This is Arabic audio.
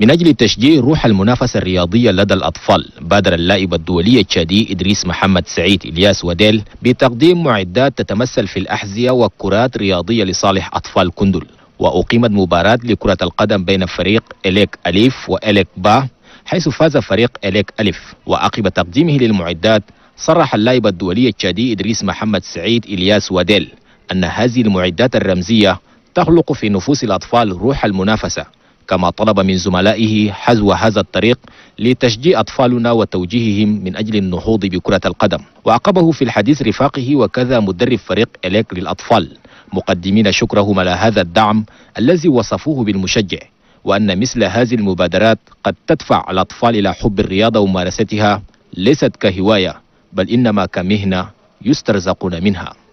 من أجل تشجيع روح المنافسة الرياضية لدى الأطفال بادر اللاعب الدولي التشادي إدريس محمد سعيد إلياس وديل بتقديم معدات تتمثل في الأحذية وكرات رياضية لصالح أطفال كندل وأقيمت مباراة لكرة القدم بين فريق إليك أليف وإليك با حيث فاز فريق إليك أليف وعقب تقديمه للمعدات صرح اللاعب الدولي التشادي إدريس محمد سعيد إلياس وديل أن هذه المعدات الرمزية تخلق في نفوس الأطفال روح المنافسة كما طلب من زملائه حذو هذا الطريق لتشجيع أطفالنا وتوجيههم من أجل النهوض بكرة القدم وعقبه في الحديث رفاقه وكذا مدرب فريق إليك للأطفال مقدمين شكرهم على هذا الدعم الذي وصفوه بالمشجع وأن مثل هذه المبادرات قد تدفع الأطفال إلى حب الرياضة وممارستها ليست كهواية بل إنما كمهنة يسترزقون منها